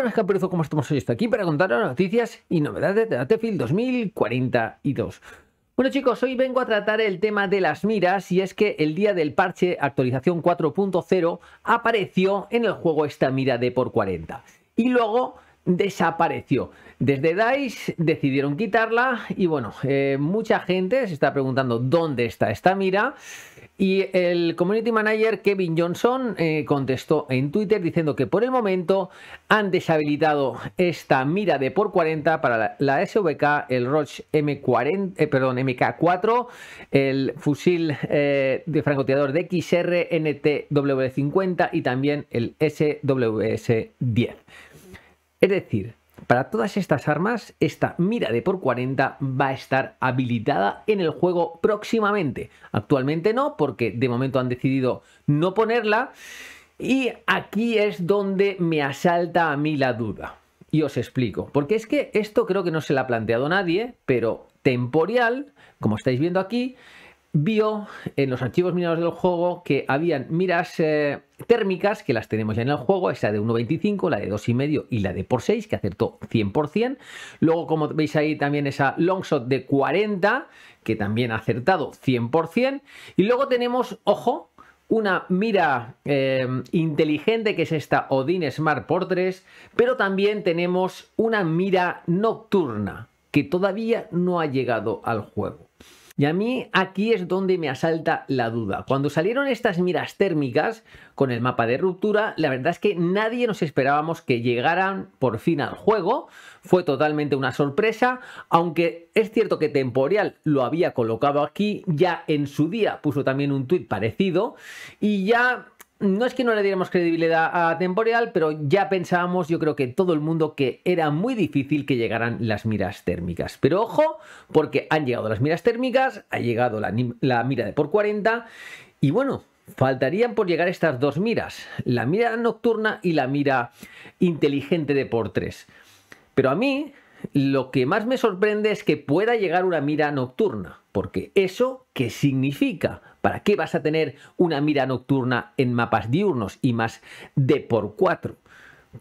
buenas caperuzo, ¿cómo estamos hoy? Estoy aquí para contaros noticias y novedades de Battlefield 2042. Bueno chicos, hoy vengo a tratar el tema de las miras y es que el día del parche actualización 4.0 apareció en el juego esta mira de por 40. Y luego desapareció. Desde DICE decidieron quitarla y bueno, eh, mucha gente se está preguntando dónde está esta mira y el community manager Kevin Johnson eh, contestó en Twitter diciendo que por el momento han deshabilitado esta mira de por 40 para la, SVK, el Roche M40, eh, perdón, MK4, el fusil de francotirador de XR NTW50 y también el SWS10. Es decir, para todas estas armas, esta mira de por 40 va a estar habilitada en el juego próximamente. Actualmente no, porque de momento han decidido no ponerla. Y aquí es donde me asalta a mí la duda. Y os explico, porque es que esto creo que no se lo ha planteado nadie, pero temporal, como estáis viendo aquí, vio en los archivos mirados del juego que habían miras eh, térmicas, que las tenemos ya en el juego, esa de 1.25, la de 2,5 y la de por 6, que acertó 100%. Luego, como veis ahí, también esa longshot de 40, que también ha acertado 100%. Y luego tenemos, ojo, una mira eh, inteligente que es esta Odin Smart por 3, pero también tenemos una mira nocturna que todavía no ha llegado al juego. Y a mí aquí es donde me asalta la duda. Cuando salieron estas miras térmicas con el mapa de ruptura, la verdad es que nadie nos esperábamos que llegaran por fin al juego. Fue totalmente una sorpresa, aunque es cierto que Temporal lo había colocado aquí, ya en su día puso también un tuit parecido y ya no es que no le diéramos credibilidad a Temporal, pero ya pensábamos, yo creo que todo el mundo, que era muy difícil que llegaran las miras térmicas. Pero ojo, porque han llegado las miras térmicas, ha llegado la, la mira de por 40 y bueno, faltarían por llegar estas dos miras, la mira nocturna y la mira inteligente de por 3. Pero a mí lo que más me sorprende es que pueda llegar una mira nocturna, porque eso, ¿qué significa? ¿Para qué vas a tener una mira nocturna en mapas diurnos y más de por cuatro?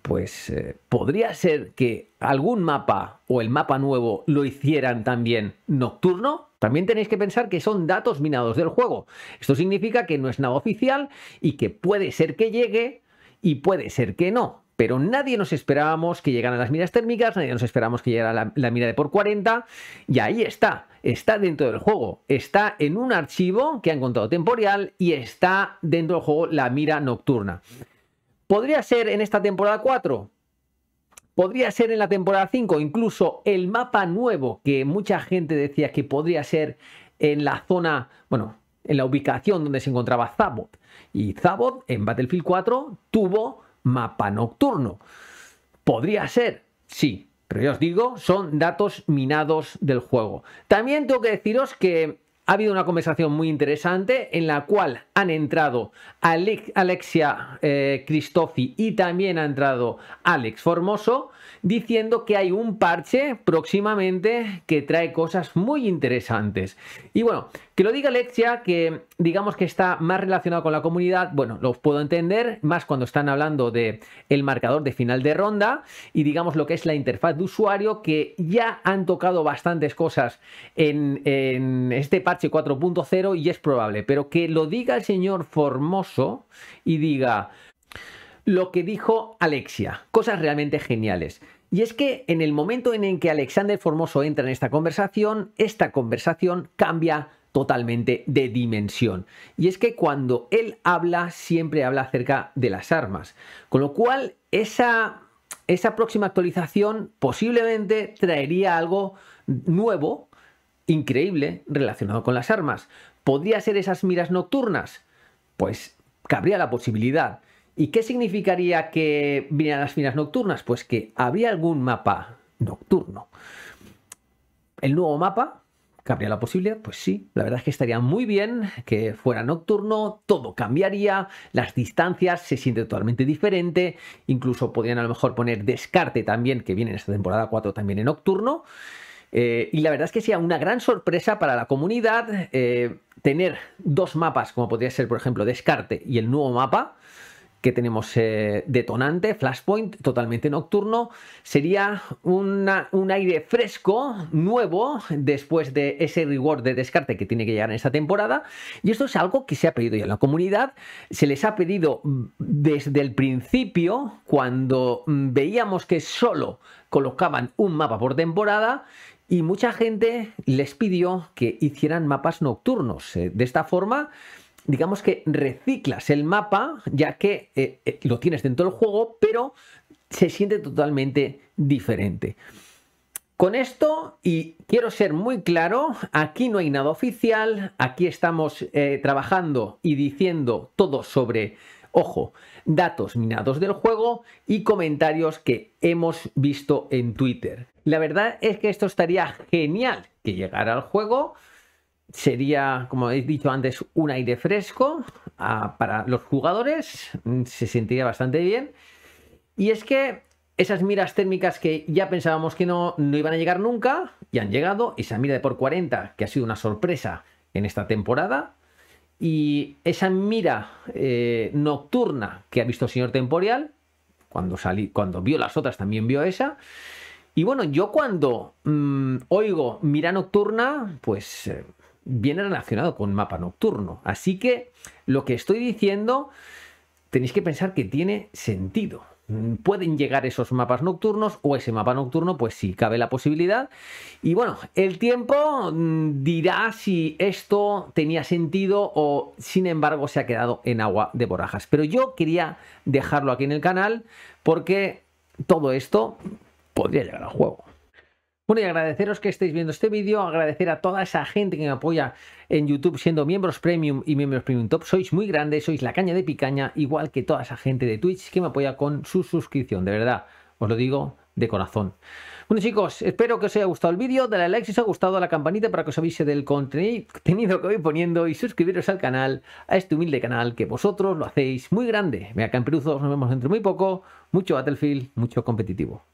Pues eh, podría ser que algún mapa o el mapa nuevo lo hicieran también nocturno. También tenéis que pensar que son datos minados del juego. Esto significa que no es nada oficial y que puede ser que llegue y puede ser que no pero nadie nos esperábamos que llegaran las miras térmicas, nadie nos esperábamos que llegara la, mira de por 40, y ahí está, está dentro del juego, está en un archivo que ha encontrado temporal y está dentro del juego la mira nocturna. ¿Podría ser en esta temporada 4? Podría ser en la temporada 5, incluso el mapa nuevo que mucha gente decía que podría ser en la zona, bueno, en la ubicación donde se encontraba Zabot. Y Zabot en Battlefield 4 tuvo mapa nocturno. Podría ser, sí, pero ya os digo, son datos minados del juego. También tengo que deciros que ha habido una conversación muy interesante en la cual han entrado Alexia eh, cristofi y también ha entrado Alex Formoso diciendo que hay un parche próximamente que trae cosas muy interesantes. Y bueno, que lo diga Alexia, que digamos que está más relacionado con la comunidad, bueno, lo puedo entender, más cuando están hablando de marcador de final de ronda y digamos lo que es la interfaz de usuario, que ya han tocado bastantes cosas en, este parche 4.0 y es probable, pero que lo diga el señor Formoso y diga lo que dijo Alexia, cosas realmente geniales. Y es que en el momento en el que Alexander Formoso entra en esta conversación, esta conversación cambia totalmente de dimensión. Y es que cuando él habla, siempre habla acerca de las armas. Con lo cual, esa, esa próxima actualización posiblemente traería algo nuevo, increíble, relacionado con las armas. ¿Podría ser esas miras nocturnas? Pues cabría la posibilidad. ¿Y qué significaría que vinieran las miras nocturnas? Pues que habría algún mapa nocturno. El nuevo mapa ¿Cabría la posibilidad? Pues sí, la verdad es que estaría muy bien que fuera nocturno, todo cambiaría, las distancias se sienten totalmente diferente, incluso podrían a lo mejor poner descarte también, que viene en esta temporada 4 también en nocturno. Eh, y la verdad es que sería una gran sorpresa para la comunidad eh, tener dos mapas, como podría ser, por ejemplo, Descarte y el nuevo mapa, que tenemos eh, detonante, flashpoint, totalmente nocturno. Sería un aire fresco, nuevo, después de ese reward de descarte que tiene que llegar en esta temporada. Y esto es algo que se ha pedido ya en la comunidad. Se les ha pedido mm, desde el principio, cuando mm, veíamos que solo colocaban un mapa por temporada y mucha gente les pidió que hicieran mapas nocturnos. Eh, de esta forma digamos que reciclas el mapa, ya que eh, eh, lo tienes dentro del juego, pero se siente totalmente diferente. Con esto, y quiero ser muy claro, aquí no hay nada oficial, aquí estamos eh, trabajando y diciendo todo sobre, ojo, datos minados del juego y comentarios que hemos visto en Twitter. La verdad es que esto estaría genial que llegara al juego, sería, como he dicho antes, un aire fresco ah, para los jugadores, mm, se sentiría bastante bien. Y es que esas miras térmicas que ya pensábamos que no, iban a llegar nunca, ya han llegado. Esa mira de por 40, que ha sido una sorpresa en esta temporada. Y esa mira eh, nocturna que ha visto el señor temporal cuando, salí, cuando vio las otras también vio esa. Y bueno, yo cuando mm, oigo mira nocturna, pues... Eh, viene relacionado con mapa nocturno. Así que lo que estoy diciendo tenéis que pensar que tiene sentido. Mm, pueden llegar esos mapas nocturnos o ese mapa nocturno, pues si sí, cabe la posibilidad. Y bueno, el tiempo mm, dirá si esto tenía sentido o sin embargo se ha quedado en agua de borajas, Pero yo quería dejarlo aquí en el canal porque todo esto podría llegar al juego. Bueno, y agradeceros que estéis viendo este vídeo, agradecer a toda esa gente que me apoya en YouTube siendo miembros Premium y miembros Premium Top. Sois muy grandes, sois la caña de picaña, igual que toda esa gente de Twitch que me apoya con su suscripción, de verdad. Os lo digo de corazón. Bueno chicos, espero que os haya gustado el vídeo, dale a like si os ha gustado, a la campanita para que os avise del contenido que voy poniendo y suscribiros al canal, a este humilde canal que vosotros lo hacéis muy grande. Acá en Peruzos nos vemos dentro muy poco, mucho Battlefield, mucho competitivo.